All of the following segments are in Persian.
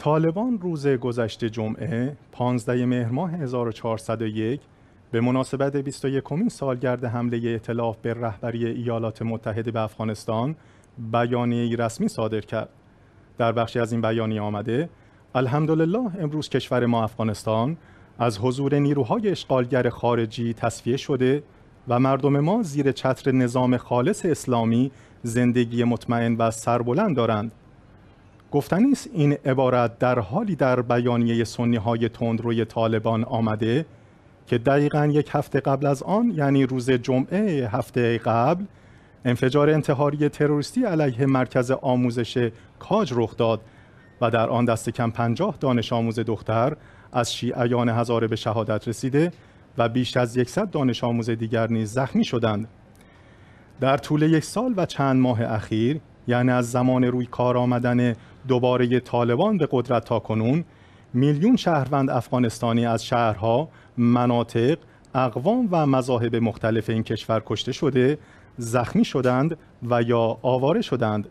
طالبان روز گذشته جمعه 15 مهر ماه 1401 به مناسبت 21 سالگرد حمله اطلاف به رهبری ایالات متحده به افغانستان بیانیه رسمی صادر کرد. در بخشی از این بیانیه آمده الحمدلله امروز کشور ما افغانستان از حضور نیروهای اشغالگر خارجی تصفیه شده و مردم ما زیر چتر نظام خالص اسلامی زندگی مطمئن و سربلند دارند گفتن نیست این عبارت در حالی در بیانیه سنی های تندروی طالبان آمده که دقیقا یک هفته قبل از آن یعنی روز جمعه هفته قبل انفجار انتحاری تروریستی علیه مرکز آموزش کاج رخ داد و در آن دست کم پنجاه دانش آموز دختر از شیعیان هزاره به شهادت رسیده و بیش از یکصد دانش آموز دیگر نیز زخمی شدند در طول یک سال و چند ماه اخیر یعنی از زمان روی کار آمدن دوباره طالبان به قدرت تا کنون میلیون شهروند افغانستانی از شهرها، مناطق، اقوام و مذاهب مختلف این کشور کشته شده، زخمی شدند و یا آواره شدند.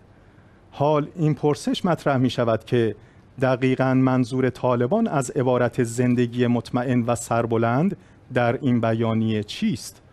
حال این پرسش مطرح می شود که دقیقا منظور طالبان از عبارت زندگی مطمئن و سربلند در این بیانیه چیست؟